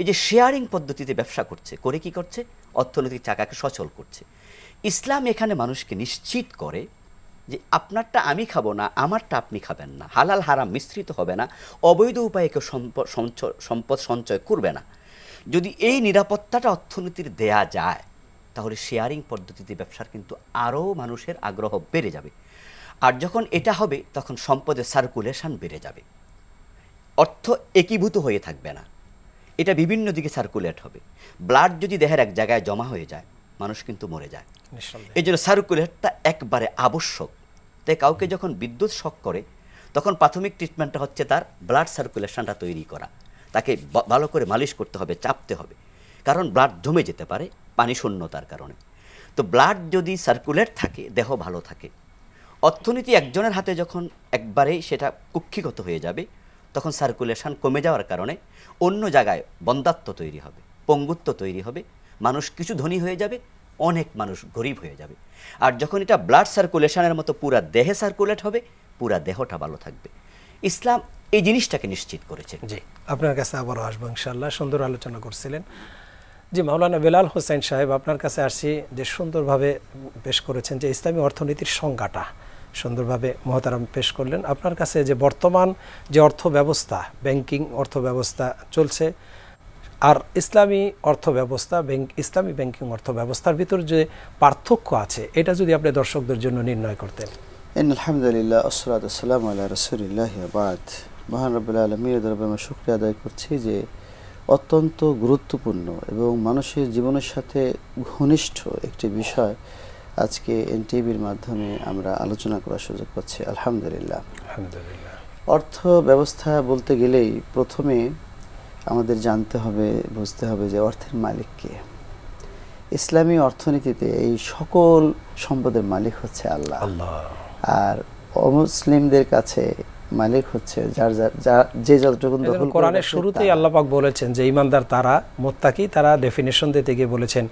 এই যে শেয়ারিং পদ্ধতিতে ব্যবসা করছে করে কি করছে অর্থনৈতিক চাকাকে সচল করছে ইসলাম এখানে মানুষকে নিশ্চিত করে যে আপনারটা আমি খাবো না আমারটা আপনি খাবেন না হালাল হারাম মিশ্রিত হবে না অবৈধ উপায়ে কেউ সম্পদ সঞ্চয় করবে না যদি এই নিরাপত্তাটা অর্থনীতির দেয়া যায় তাহলে শেয়ারিং পদ্ধতিতে ব্যবসার কিন্তু আরও মানুষের আগ্রহ বেড়ে যাবে আর যখন এটা হবে তখন সম্পদের সার্কুলেশন বেড়ে যাবে অর্থ একীভূত হয়ে থাকবে না এটা বিভিন্ন দিকে সার্কুলেট হবে ব্লাড যদি দেহের এক জায়গায় জমা হয়ে যায় মানুষ কিন্তু মরে যায় এই জন্য সার্কুলেটটা একবারে আবশ্যক তাই কাউকে যখন বিদ্যুৎ শক করে তখন প্রাথমিক ট্রিটমেন্টটা হচ্ছে তার ব্লাড সার্কুলেশনটা তৈরি করা তাকে ভালো করে মালিশ করতে হবে চাপতে হবে কারণ ব্লাড জমে যেতে পারে পানি শূন্যতার কারণে তো ব্লাড যদি সার্কুলেট থাকে দেহ ভালো থাকে অর্থনীতি একজনের হাতে যখন একবারেই সেটা কুক্ষিগত হয়ে যাবে তখন সার্কুলেশন কমে যাওয়ার কারণে অন্য জায়গায় বন্দাত্ব তৈরি হবে পঙ্গুত্ব তৈরি হবে মানুষ কিছু ধনী হয়ে যাবে অনেক মানুষ গরিব হয়ে যাবে আর যখন এটা ব্লাড সার্কুলেশনের মতো পুরা দেহে সার্কুলেট হবে পুরা দেহটা ভালো থাকবে ইসলাম এই জিনিসটাকে নিশ্চিত করেছে জি আপনার কাছে আবারও আসবো ইনশাল্লাহ সুন্দর আলোচনা করছিলেন জি মাওলানা বেলাল হোসেন সাহেব আপনার কাছে আসছি যে সুন্দরভাবে পেশ করেছেন যে ইসলামী অর্থনীতির সংজ্ঞাটা সুন্দরভাবে মহতারাম পেশ করলেন আপনার কাছে যে বর্তমান যে অর্থ ব্যবস্থা ব্যাংকিং অর্থ ব্যবস্থা চলছে আর ইসলামী অর্থ ব্যবস্থা ব্যাংক ইসলামী ব্যাংকিং অর্থ ব্যবস্থার ভিতর যে পার্থক্য আছে এটা যদি আপনি দর্শকদের জন্য নির্ণয় করতেন আলহামদুলিল্লাহ আসসালাম আল্লাহ রসুলিল্লাহ আবাদ মহানবুল্লা আলমীর দরবারে আদায় করছি যে অত্যন্ত গুরুত্বপূর্ণ এবং মানুষের জীবনের সাথে ঘনিষ্ঠ একটি বিষয় আজকে এন টিভির মাধ্যমে আমরা আলোচনা করার সুযোগ পাচ্ছি আলহামদুলিল্লাহ অর্থ ব্যবস্থা বলতে গেলেই প্রথমে আমাদের জানতে হবে বুঝতে হবে যে অর্থের মালিক কে ইসলামী অর্থনীতিতে এই সকল সম্পদের মালিক হচ্ছে আল্লাহ আর অমুসলিমদের কাছে মালিক হচ্ছে যার যে যতটুকু দখল কোরআনের শুরুতেই আল্লাহ পাক বলেছেন যে ইমানদার তারা মুত্তাকি তারা ডেফিনেশন দিতে গিয়ে বলেছেন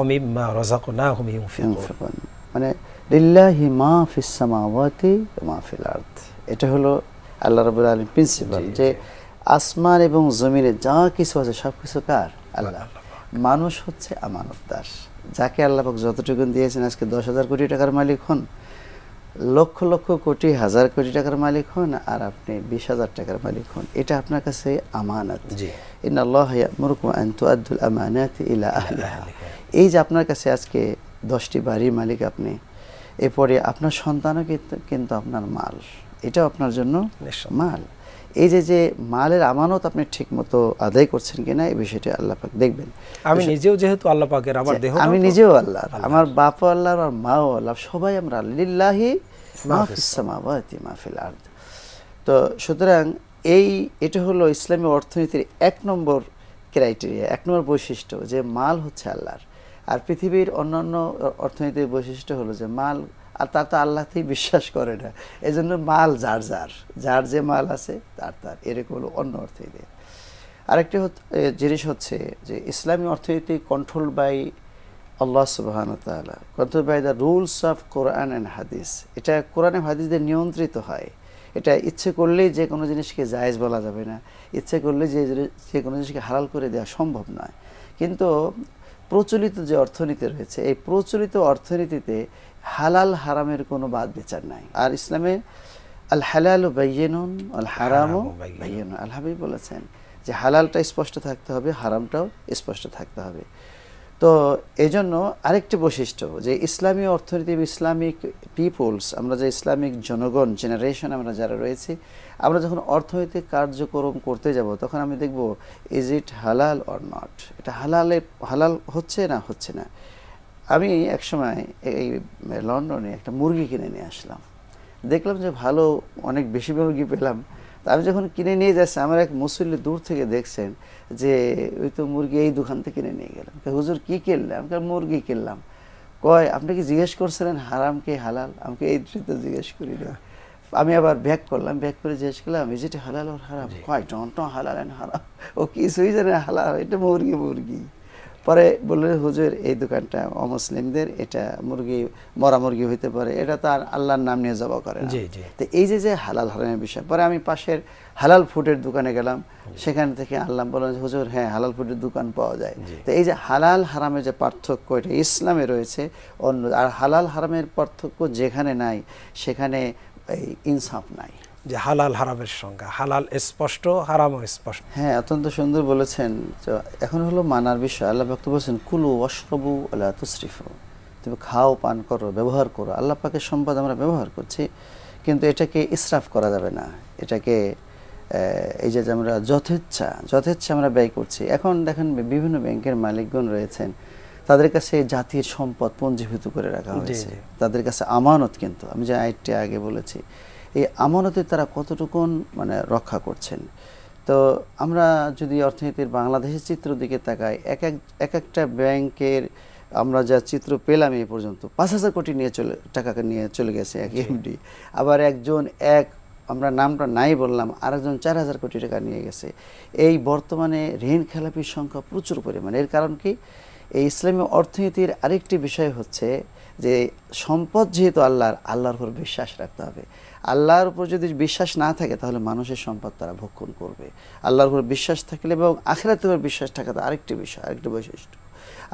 অমিম্মা রজাক না হুমি মানে লিল্লাহি মা ফিসামাওয়াতি মা ফিল আর্থ এটা হলো আল্লাহ রাবুল আলম প্রিন্সিপাল যে আসমান এবং জমিনে যা কিছু আছে সব কিছু কার আল্লাহ মানুষ হচ্ছে আমানত দাস যাকে আল্লাহ যতটুকু দিয়েছেন আজকে দশ হাজার কোটি টাকার মালিক হন লক্ষ লক্ষ কোটি হাজার কোটি টাকার মালিক হন আর আপনি বিশ হাজার টাকার মালিক হন এটা আপনার কাছে আমানত আব্দুল আমানাত এই যে আপনার কাছে আজকে দশটি বাড়ির মালিক আপনি এরপরে আপনার সন্তানও কিন্তু আপনার মাল এটাও আপনার জন্য মাল এই যে যে মালের আমানত আপনি ঠিক মতো আদায় করছেন কিনা এই বিষয়টি আল্লাপাক দেখবেন আমি নিজেও যেহেতু আল্লাপাকের আমার দেহ আমি নিজেও আল্লাহ আমার বাপও আল্লাহ আমার মাও আল্লাহ সবাই আমরা লিল্লাহি মাহফিসামাওয়াতি মাহফিল আর্দ তো সুতরাং এই এটা হলো ইসলামী অর্থনীতির এক নম্বর ক্রাইটেরিয়া এক নম্বর বৈশিষ্ট্য যে মাল হচ্ছে আল্লাহর আর পৃথিবীর অন্যান্য অর্থনীতির বৈশিষ্ট্য হলো যে মাল আর তার তো আল্লাহতেই বিশ্বাস করে না এই জন্য মাল যার যার যার যে মাল আছে তার তার এরকম হলো অন্য অর্থে দিয়ে আরেকটি জিনিস হচ্ছে যে ইসলামী অর্থনীতি কন্ট্রোল বাই আল্লাহ সুবাহান তালা control by the rules of কোরআন অ্যান্ড হাদিস এটা কোরআন হাদিসদের নিয়ন্ত্রিত হয় এটা ইচ্ছে করলেই যে কোনো জিনিসকে জায়েজ বলা যাবে না ইচ্ছে করলে যে যে কোনো জিনিসকে হালাল করে দেওয়া সম্ভব নয় কিন্তু প্রচলিত যে অর্থনীতি রয়েছে এই প্রচলিত অর্থনীতিতে হালাল হারামের কোনো বাদ বিচার নাই আর ইসলামে আল হালাল বাইয়েনুন আল হারামও বাইয়েনুন আল হাবিব বলেছেন যে হালালটা স্পষ্ট থাকতে হবে হারামটাও স্পষ্ট থাকতে হবে তো এই জন্য আরেকটি বৈশিষ্ট্য যে ইসলামী অর্থনীতি ইসলামিক পিপলস আমরা যে ইসলামিক জনগণ জেনারেশন আমরা যারা রয়েছি আমরা যখন অর্থনৈতিক কার্যক্রম করতে যাব তখন আমি দেখব ইজ ইট হালাল অর নট এটা হালালে হালাল হচ্ছে না হচ্ছে না আমি একসময় এই লন্ডনে একটা মুরগি কিনে নিয়ে আসলাম দেখলাম যে ভালো অনেক বেশি মুরগি পেলাম তা আমি যখন কিনে নিয়ে যাচ্ছি আমার এক মুসল্লি দূর থেকে দেখছেন যে ওই তো মুরগি এই দোকান থেকে কিনে নিয়ে গেলাম হুজুর কী কিনলাম মুরগি কিনলাম কয় আপনি কি জিজ্ঞেস করছিলেন হারামকে হালাল আমাকে এই তো জিজ্ঞেস করি না আমি আবার ব্যাক করলাম ব্যাক করে জিজ্ঞেস করলাম ইজ ইট হালাল ওর হারাম কয় টন টন হালাল অ্যান্ড হারাম ও কি কিছুই জানে হালাল এটা মুরগি মুরগি পরে বললো হুজুর এই দোকানটা অমুসলিমদের এটা মুরগি মরা মুরগি হইতে পারে এটা তো আর আল্লাহর নাম নিয়ে জবা করে তো এই যে যে হালাল হারামের বিষয় পরে আমি পাশের হালাল ফুডের দোকানে গেলাম সেখান থেকে আল্লাহ বললেন হুজুর হ্যাঁ হালাল ফুডের দোকান পাওয়া যায় তো এই যে হালাল হারামের যে পার্থক্য এটা ইসলামে রয়েছে অন্য আর হালাল হারামের পার্থক্য যেখানে নাই সেখানে এই ইনসাফ নাই যে হালাল হারামের সংজ্ঞা হালাল স্পষ্ট হারামও স্পষ্ট হ্যাঁ অত্যন্ত সুন্দর বলেছেন এখন হলো মানার বিষয় আল্লাহ ব্যক্ত বলছেন কুলু অশ্রবু আল্লাহ তুশ্রিফ তুমি খাও পান করো ব্যবহার করো আল্লাহ পাকের সম্পদ আমরা ব্যবহার করছি কিন্তু এটাকে ইসরাফ করা যাবে না এটাকে এই যে আমরা যথেচ্ছা যথেচ্ছা আমরা ব্যয় করছি এখন দেখেন বিভিন্ন ব্যাংকের মালিকগণ রয়েছেন তাদের কাছে জাতির সম্পদ পঞ্জীভূত করে রাখা হয়েছে তাদের কাছে আমানত কিন্তু আমি যে আইটি আগে বলেছি এই আমানতে তারা কতটুকুন মানে রক্ষা করছেন তো আমরা যদি অর্থনীতির বাংলাদেশের চিত্র দিকে তাকাই এক এক এক একটা ব্যাংকের আমরা যা চিত্র পেলাম এই পর্যন্ত পাঁচ হাজার কোটি নিয়ে চলে টাকা নিয়ে চলে গেছে এক এমডি আবার একজন এক আমরা নামটা নাই বললাম আরেকজন চার হাজার কোটি টাকা নিয়ে গেছে এই বর্তমানে ঋণ খেলাপির সংখ্যা প্রচুর পরিমাণে এর কারণ কি এই ইসলামী অর্থনীতির আরেকটি বিষয় হচ্ছে যে সম্পদ যেহেতু আল্লাহর আল্লাহর উপর বিশ্বাস রাখতে হবে আল্লাহর উপর যদি বিশ্বাস না থাকে তাহলে মানুষের সম্পদ তারা ভক্ষণ করবে আল্লাহর উপর বিশ্বাস থাকলে এবং আখেরাতের উপর বিশ্বাস থাকা তো আরেকটি বিষয় আরেকটি বৈশিষ্ট্য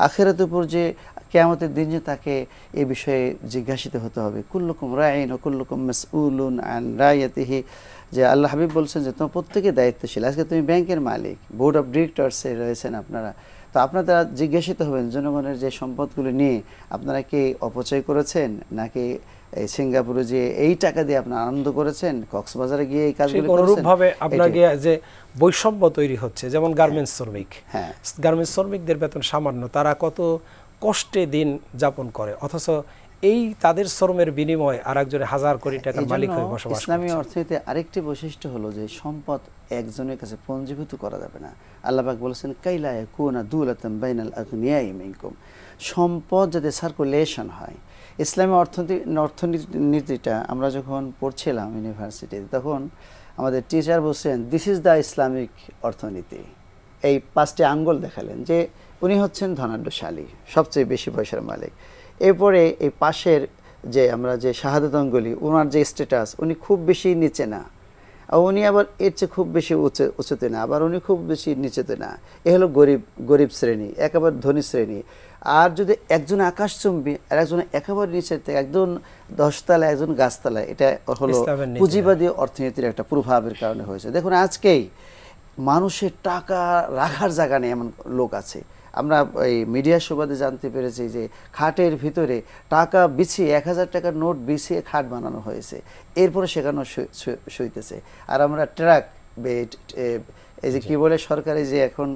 আখেরাতের উপর যে কেয়ামতের দিন যে তাকে এ বিষয়ে জিজ্ঞাসিত হতে হবে কুল্লুকুম রায়ন কুল্লুকুম মেস উলুন আন যে আল্লাহ হাবিব বলছেন যে তোমার প্রত্যেকে দায়িত্বশীল আজকে তুমি ব্যাংকের মালিক বোর্ড অফ ডিরেক্টরসে রয়েছেন আপনারা তো আপনারা জিজ্ঞাসিত হবেন জনগণের যে সম্পদগুলো নিয়ে আপনারা কি অপচয় করেছেন নাকি সিঙ্গাপুরে যে এই টাকা দিয়ে আপনি আনন্দ করেছেন কক্সবাজারে গিয়ে এই কাজগুলো অনুরূপভাবে আপনার গিয়ে যে বৈষম্য তৈরি হচ্ছে যেমন গার্মেন্টস হ্যাঁ। শ্রমিক হ্যাঁ গার্মেন্টস শ্রমিকদের বেতন সামান্য তারা কত কষ্টে দিন যাপন করে অথচ এই তাদের শ্রমের বিনিময়ে আর একজনে হাজার কোটি টাকার মালিক হয়ে বসবাস ইসলামী অর্থনীতিতে আরেকটি বৈশিষ্ট্য হলো যে সম্পদ একজনের কাছে পঞ্জীভূত করা যাবে না আল্লাহবাক বলেছেন কাইলায় কুনা দুলাতাম বাইনাল আগনিয়াই মিনকুম সম্পদ যাতে সার্কুলেশন হয় ইসলামী অর্থনীতি অর্থনীতিটা আমরা যখন পড়ছিলাম ইউনিভার্সিটিতে তখন আমাদের টিচার বলছেন দিস ইজ দ্য ইসলামিক অর্থনীতি এই পাঁচটি আঙ্গল দেখালেন যে উনি হচ্ছেন ধনাঢ্যশালী সবচেয়ে বেশি পয়সার মালিক এরপরে এই পাশের যে আমরা যে শাহাদত অঙ্গলি ওনার যে স্ট্যাটাস উনি খুব বেশি নিচে না উনি আবার এর চেয়ে খুব বেশি উঁচু উঁচুতে না আবার উনি খুব বেশি নিচেতে না এ হলো গরিব গরিব শ্রেণী একেবারে ধনী শ্রেণী আর যদি একজন আকাশচুম্বী আর একজন একেবারে নিচে থেকে একজন দশতলা একজন গাছতলা এটা হলো পুঁজিবাদী হ্যাঁ। অর্থনীতির একটা প্রভাবের কারণে হয়েছে দেখুন আজকেই মানুষের টাকা রাখার জায়গা নেই এমন লোক আছে আমরা এই মিডিয়ার সুবাদে জানতে পেরেছি যে খাটের ভিতরে টাকা বিছিয়ে এক হাজার টাকার নোট বিছিয়ে খাট বানানো হয়েছে এরপরে সেখানেও শুইতেছে আর আমরা ট্রাক এই যে কি বলে সরকারি যে এখন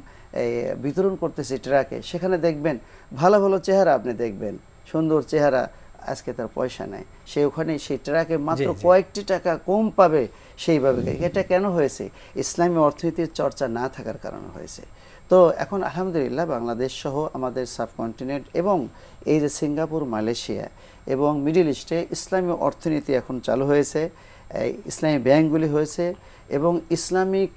বিতরণ করতেছে ট্রাকে সেখানে দেখবেন ভালো ভালো চেহারা আপনি দেখবেন সুন্দর চেহারা আজকে তার পয়সা নেয় সে ওখানে সেই ট্রাকে মাত্র কয়েকটি টাকা কম পাবে সেইভাবে এটা কেন হয়েছে ইসলামী অর্থনীতির চর্চা না থাকার কারণে হয়েছে তো এখন আলহামদুলিল্লাহ বাংলাদেশ সহ আমাদের সাবকন্টিনেন্ট এবং এই যে সিঙ্গাপুর মালয়েশিয়া এবং মিডিল ইস্টে ইসলামী অর্থনীতি এখন চালু হয়েছে ইসলামী ব্যাংকগুলি হয়েছে এবং ইসলামিক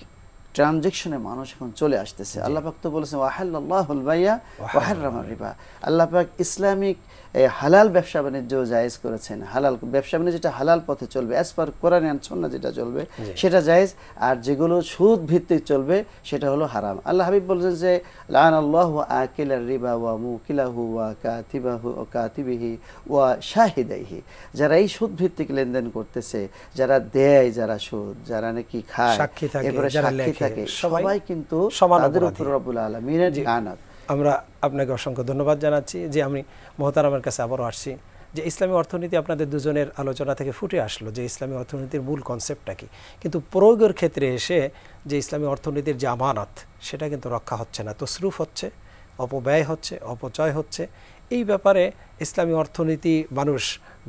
ট্রানজেকশনে মানুষ এখন চলে আসতেছে আল্লাহ পাক তো বলেছেন ওয়াহাল্লাহুল বাইয়া ওয়াহার রিবা আল্লাহ পাক ইসলামিক এই হালাল ব্যবসা বাণিজ্য জায়েজ করেছেন হালাল ব্যবসা বাণিজ্য যেটা হালাল পথে চলবে অ্যাজ পার কোরআন সন্না যেটা চলবে সেটা জায়েজ আর যেগুলো সুদ ভিত্তিক চলবে সেটা হলো হারাম আল্লাহ হাবিব বলছেন যে আল্লাহ আকিলার রিবা ওয়া মুকিলাহু ওয়া কাতিবাহু ও কাতিবিহি ওয়া শাহিদাইহি যারা এই সুদ ভিত্তিক লেনদেন করতেছে যারা দেয় যারা সুদ যারা নাকি খায় এরপরে সাক্ষী থাকে সবাই কিন্তু তাদের উপর রব্বুল আলমিনের আনাত আমরা আপনাকে অসংখ্য ধন্যবাদ জানাচ্ছি যে আমি মহতারামের কাছে আবারও আসছি যে ইসলামী অর্থনীতি আপনাদের দুজনের আলোচনা থেকে ফুটে আসলো যে ইসলামী অর্থনীতির মূল কনসেপ্টটা কি কিন্তু প্রয়োগের ক্ষেত্রে এসে যে ইসলামী অর্থনীতির যে আমানত সেটা কিন্তু রক্ষা হচ্ছে না তসরুফ হচ্ছে অপব্যয় হচ্ছে অপচয় হচ্ছে এই ব্যাপারে ইসলামী অর্থনীতি মানুষ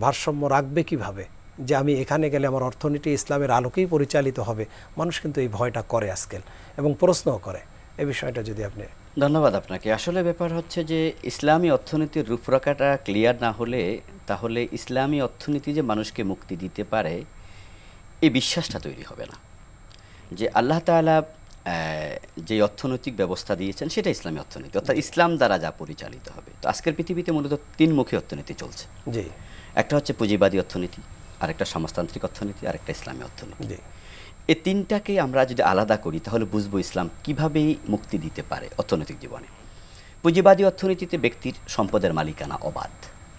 ভারসাম্য রাখবে কিভাবে যে আমি এখানে গেলে আমার অর্থনীতি ইসলামের আলোকেই পরিচালিত হবে মানুষ কিন্তু এই ভয়টা করে আজকাল এবং প্রশ্নও করে এ বিষয়টা যদি আপনি ধন্যবাদ আপনাকে আসলে ব্যাপার হচ্ছে যে ইসলামী অর্থনীতির রূপরেখাটা ক্লিয়ার না হলে তাহলে ইসলামী অর্থনীতি যে মানুষকে মুক্তি দিতে পারে এই বিশ্বাসটা তৈরি হবে না যে আল্লাহ তালা যে অর্থনৈতিক ব্যবস্থা দিয়েছেন সেটা ইসলামী অর্থনীতি অর্থাৎ ইসলাম দ্বারা যা পরিচালিত হবে তো আজকের পৃথিবীতে মূলত তিনমুখী অর্থনীতি চলছে জি একটা হচ্ছে পুঁজিবাদী অর্থনীতি আরেকটা সমাজতান্ত্রিক অর্থনীতি আরেকটা ইসলামী অর্থনীতি এই তিনটাকে আমরা যদি আলাদা করি তাহলে বুঝবো ইসলাম কিভাবে মুক্তি দিতে পারে অর্থনৈতিক জীবনে পুঁজিবাদী অর্থনীতিতে ব্যক্তির সম্পদের মালিকানা অবাধ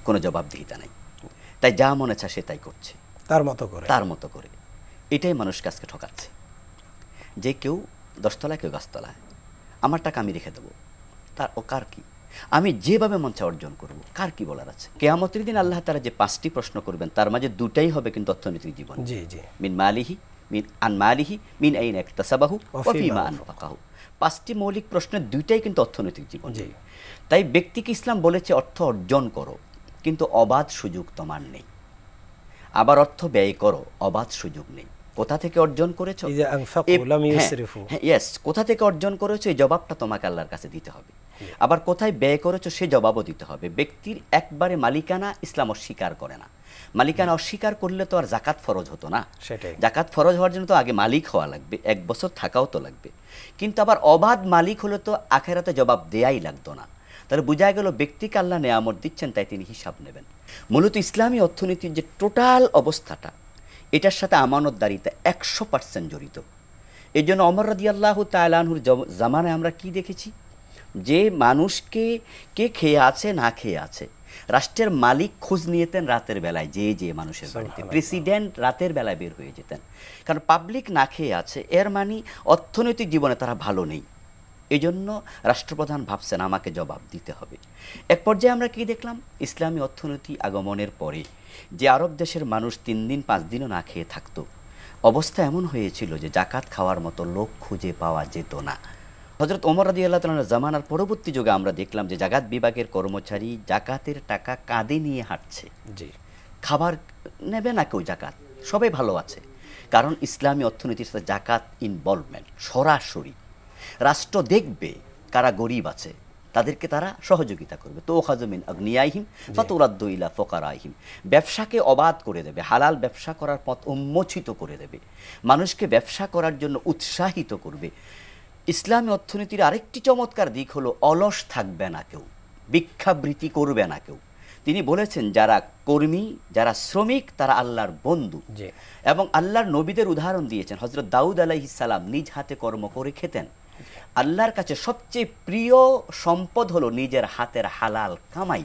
কোনো জবাবদিহিতা নেই তাই যা মনে চায় সে তাই করছে তার মতো করে তার মতো করে এটাই মানুষ কাজকে ঠকাচ্ছে যে কেউ দশতলায় কেউ গাছতলায় আমার টাকা আমি রেখে দেবো তার ও কার কি আমি যেভাবে মঞ্চ অর্জন করব কার কি বলার আছে কেয়ামতের দিন আল্লাহ তারা যে পাঁচটি প্রশ্ন করবেন তার মাঝে দুটাই হবে কিন্তু অর্থনৈতিক জীবন জি জি মিন মালিহি মিন আন মালিহি মিন আইন একতাসাবাহু অফিমা আনফাকাহু পাঁচটি মৌলিক প্রশ্নের দুইটাই কিন্তু অর্থনৈতিক জীবন তাই ব্যক্তিকে ইসলাম বলেছে অর্থ অর্জন করো কিন্তু অবাধ সুযোগ তোমার নেই আবার অর্থ ব্যয় করো অবাধ সুযোগ নেই কোথা থেকে অর্জন করেছো হ্যাঁ, হ্যাঁ, কোথা থেকে অর্জন করেছো এই জবাবটা তোমাকে আল্লাহর কাছে দিতে হবে আবার কোথায় ব্যয় করেছো সে জবাবও দিতে হবে ব্যক্তির একবারে মালিকানা ইসলাম অস্বীকার করে না মালিকানা অস্বীকার করলে তো আর জাকাত ফরজ হতো না সেটাই জাকাত ফরজ হওয়ার জন্য তো আগে মালিক হওয়া লাগবে এক বছর থাকাও তো লাগবে কিন্তু আবার অবাধ মালিক হলে তো আখেরাতে জবাব দেয়াই লাগতো না তাহলে বোঝা গেল ব্যক্তিকে আল্লাহ নেয়ামত দিচ্ছেন তাই তিনি হিসাব নেবেন মূলত ইসলামী অর্থনীতির যে টোটাল অবস্থাটা এটার সাথে আমানতদারিতা একশো পার্সেন্ট জড়িত এই জন্য অমর রাজিয়াল্লাহ তালানহুর জামানায় আমরা কি দেখেছি যে মানুষকে কে খেয়ে আছে না খেয়ে আছে রাষ্ট্রের মালিক খোঁজ নিয়েতেন রাতের বেলায় যে যে মানুষের বাড়িতে প্রেসিডেন্ট রাতের বেলায় বের হয়ে যেতেন কারণ পাবলিক না খেয়ে আছে এর মানে অর্থনৈতিক জীবনে তারা ভালো নেই এই জন্য রাষ্ট্রপ্রধান ভাবছেন আমাকে জবাব দিতে হবে এক পর্যায়ে আমরা কি দেখলাম ইসলামী অর্থনীতি আগমনের পরে যে আরব দেশের মানুষ তিন দিন পাঁচ দিনও না খেয়ে থাকতো অবস্থা এমন হয়েছিল যে জাকাত খাওয়ার মতো লোক খুঁজে পাওয়া যেত না হজরত ওমর রাজি আল্লাহ তাল জামানার পরবর্তী যুগে আমরা দেখলাম যে জাগাত বিভাগের কর্মচারী জাকাতের টাকা কাঁধে নিয়ে হাঁটছে জি খাবার নেবে না কেউ জাকাত সবাই ভালো আছে কারণ ইসলামী অর্থনীতির সাথে জাকাত ইনভলভমেন্ট সরাসরি রাষ্ট্র দেখবে কারা গরিব আছে তাদেরকে তারা সহযোগিতা করবে তো খাজমিন আহিম বা তোরাদ্দইলা আহিম ব্যবসাকে অবাধ করে দেবে হালাল ব্যবসা করার পথ উন্মোচিত করে দেবে মানুষকে ব্যবসা করার জন্য উৎসাহিত করবে ইসলামী অর্থনীতির আরেকটি চমৎকার দিক হলো অলস থাকবে না কেউ ভিক্ষাবৃত্তি করবে না কেউ তিনি বলেছেন যারা কর্মী যারা শ্রমিক তারা আল্লাহর বন্ধু এবং আল্লাহর নবীদের উদাহরণ দিয়েছেন হজরত দাউদ সালাম নিজ হাতে কর্ম করে খেতেন আল্লাহর কাছে সবচেয়ে প্রিয় সম্পদ হলো নিজের হাতের হালাল কামাই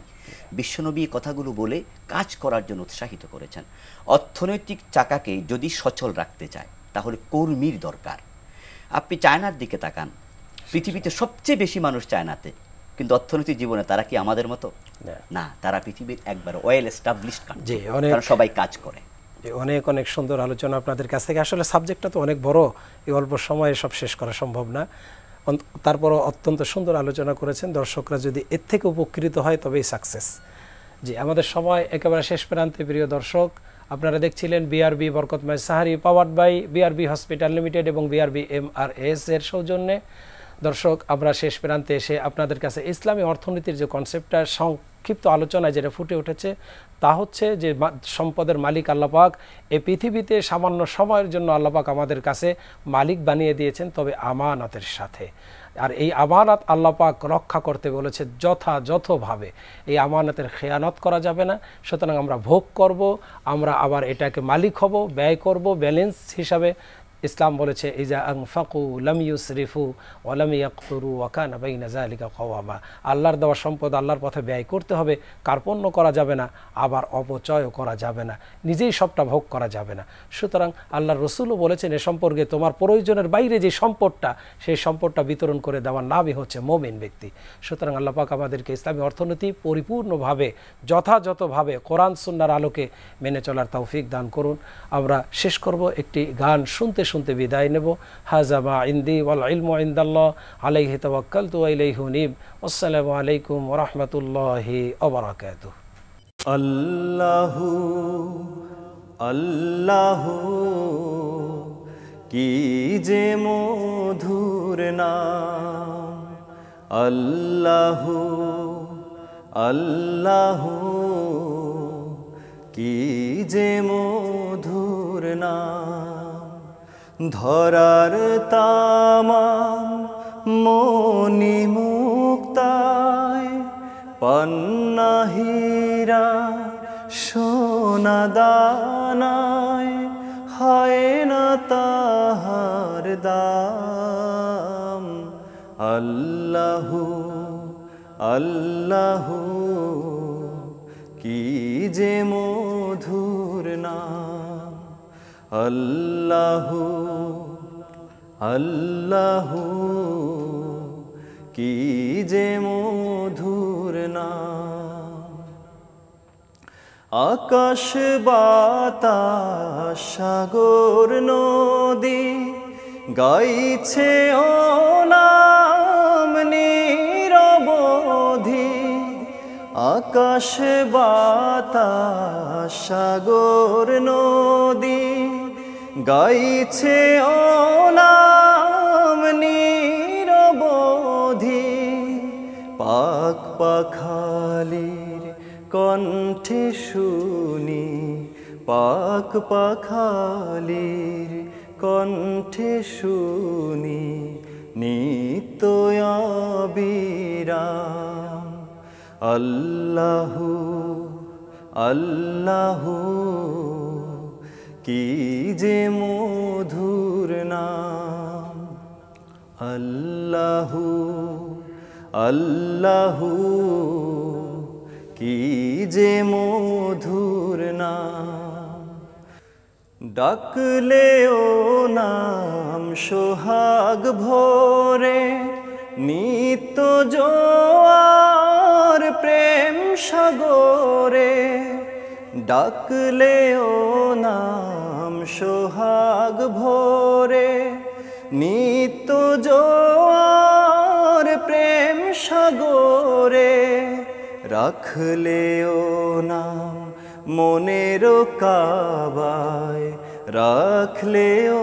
বিশ্বনবী কথাগুলো বলে কাজ করার জন্য উৎসাহিত করেছেন অর্থনৈতিক চাকাকে যদি সচল রাখতে চায় তাহলে কর্মীর দরকার আপনি চায়নার দিকে তাকান পৃথিবীতে সবচেয়ে বেশি মানুষ চায়নাতে কিন্তু অর্থনৈতিক জীবনে তারা কি আমাদের মতো না তারা পৃথিবীর একবার ওয়েল এস্টাবলিশড কান্ট্রি অনেক সবাই কাজ করে অনেক অনেক সুন্দর আলোচনা আপনাদের কাছ থেকে আসলে সাবজেক্টটা তো অনেক বড় এই অল্প সময়ে সব শেষ করা সম্ভব না তারপরও অত্যন্ত সুন্দর আলোচনা করেছেন দর্শকরা যদি এর থেকে উপকৃত হয় তবেই সাকসেস জি আমাদের সময় একেবারে শেষ প্রান্তে প্রিয় দর্শক আপনারা দেখছিলেন বিআরবি বরকতময় সাহারি powered by BRB hospital limited এবং বিআরবি এম আর এস এর সৌজন্যে দর্শক আমরা শেষ প্রান্তে এসে আপনাদের কাছে ইসলামী অর্থনীতির যে কনসেপ্টটা সংক্ষিপ্ত আলোচনায় যেটা ফুটে উঠেছে তা হচ্ছে যে সম্পদের মালিক আল্লাপাক এ পৃথিবীতে সামান্য সময়ের জন্য আল্লাপাক আমাদের কাছে মালিক বানিয়ে দিয়েছেন তবে আমানতের সাথে আর এই আমানত আল্লাহ পাক রক্ষা করতে বলেছে যথাযথভাবে এই আমানতের খেয়ানত করা যাবে না সুতরাং আমরা ভোগ করব আমরা আবার এটাকে মালিক হব ব্যয় করব ব্যালেন্স হিসাবে ইসলাম বলেছে ইজা আং ফাকু লামিউস রিফু ওলামিয়াকুরু ওয়াকানা বাইনা জালিকা কওয়ামা আল্লাহর দেওয়া সম্পদ আল্লাহর পথে ব্যয় করতে হবে কার্পণ্য করা যাবে না আবার অপচয়ও করা যাবে না নিজেই সবটা ভোগ করা যাবে না সুতরাং আল্লাহর রসুলও বলেছেন এ সম্পর্কে তোমার প্রয়োজনের বাইরে যে সম্পদটা সেই সম্পদটা বিতরণ করে দেওয়ার নামই হচ্ছে মোমিন ব্যক্তি সুতরাং আল্লাপাক আমাদেরকে ইসলামী অর্থনীতি পরিপূর্ণভাবে যথাযথভাবে কোরআন সুন্নার আলোকে মেনে চলার তৌফিক দান করুন আমরা শেষ করব একটি গান শুনতে শুনতে বিদায় নেব হাজামা ইন্দি ওয়াল ইলম ইন্দাল্লাহ আলাইহি তওয়াক্কাল তু আলাইহুনিব আসসালামু আলাইকুম রহমতুল্লাহি অবরাকাত আল্লাহ আল্লাহ কি যে মধুর নাম আল্লাহ আল্লাহ কি যে মধুর নাম ধরার তামাম মনি মুক্তায় পন্নাহীরা সোনা দানায় হয় না তাহার দাম আল্লাহ আল্লাহ কি যে মধুর নাম আল্লাহ আল্লাহ কি যে মধুর না আকাশ বাতাস সাগর নদী গাইছে ও নাম নিরবধি আকাশ বাতাস সাগর নদী গাইছে ও নাম নিরবধি পাক পাখালির কণ্ঠে শুনি পাক পাখালির কণ্ঠে শুনি নিত্যয়াবিরাম আল্লাহু আল্লাহু কি যে মধুর নাম আল্লাহু আল্লাহু কি যে মধুর নাম ডাকলে ও নাম সোহাগ ভোরে নিত্য জোয়ার প্রেম সাগরে ডাকলে ও নাম সোহাগ ভোরে নিত জোয়ার প্রেম সাগরে রাখলে ও নাম মনের কাবায় রাখলে ও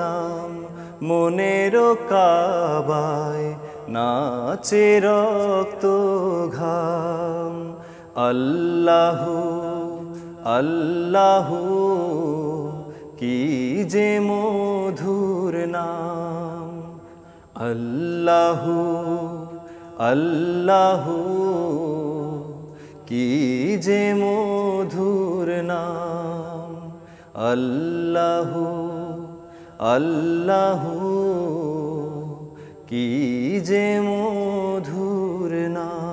নাম মনের কাবায় নাচে রক্ত ঘাম আল্লাহ আল্লাহ কি যে মধুর নাম আল্লাহ আল্লাহ কি যে মধুর নাম আল্লাহ আল্লাহ কি যে মধুর নাম